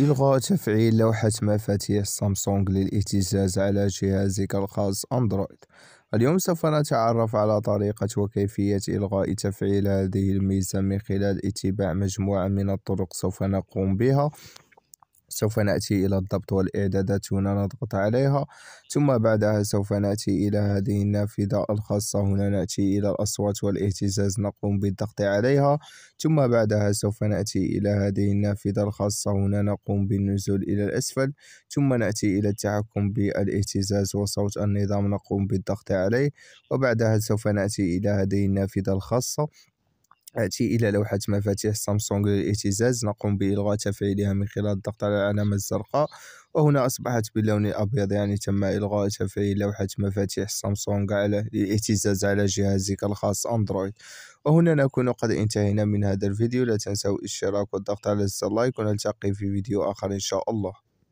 إلغاء تفعيل لوحة مفاتيح سامسونج للإهتزاز على جهازك الخاص أندرويد اليوم سوف نتعرف على طريقة وكيفية إلغاء تفعيل هذه الميزة من خلال اتباع مجموعة من الطرق سوف نقوم بها سوف نأتي إلى الضبط والإعدادات هنا نضغط عليها ثم بعدها سوف نأتي إلى هذه النافذة الخاصة هنا نأتي إلى الأصوات والاهتزاز نقوم بالضغط عليها ثم بعدها سوف نأتي إلى هذه النافذة الخاصة هنا نقوم بالنزول إلى الأسفل ثم نأتي إلى التحكم بالاهتزاز وصوت النظام نقوم بالضغط عليه وبعدها سوف نأتي إلى هذه النافذة الخاصة آتي إلى لوحة مفاتيح سامسونج للاهتزاز نقوم بإلغاء تفعيلها من خلال الضغط على العلامة الزرقاء وهنا أصبحت باللون الأبيض يعني تم إلغاء تفعيل لوحة مفاتيح سامسونج على للاهتزاز على جهازك الخاص أندرويد وهنا نكون قد انتهينا من هذا الفيديو لا تنسوا الاشتراك والضغط على زر اللايك ونلتقي في فيديو آخر إن شاء الله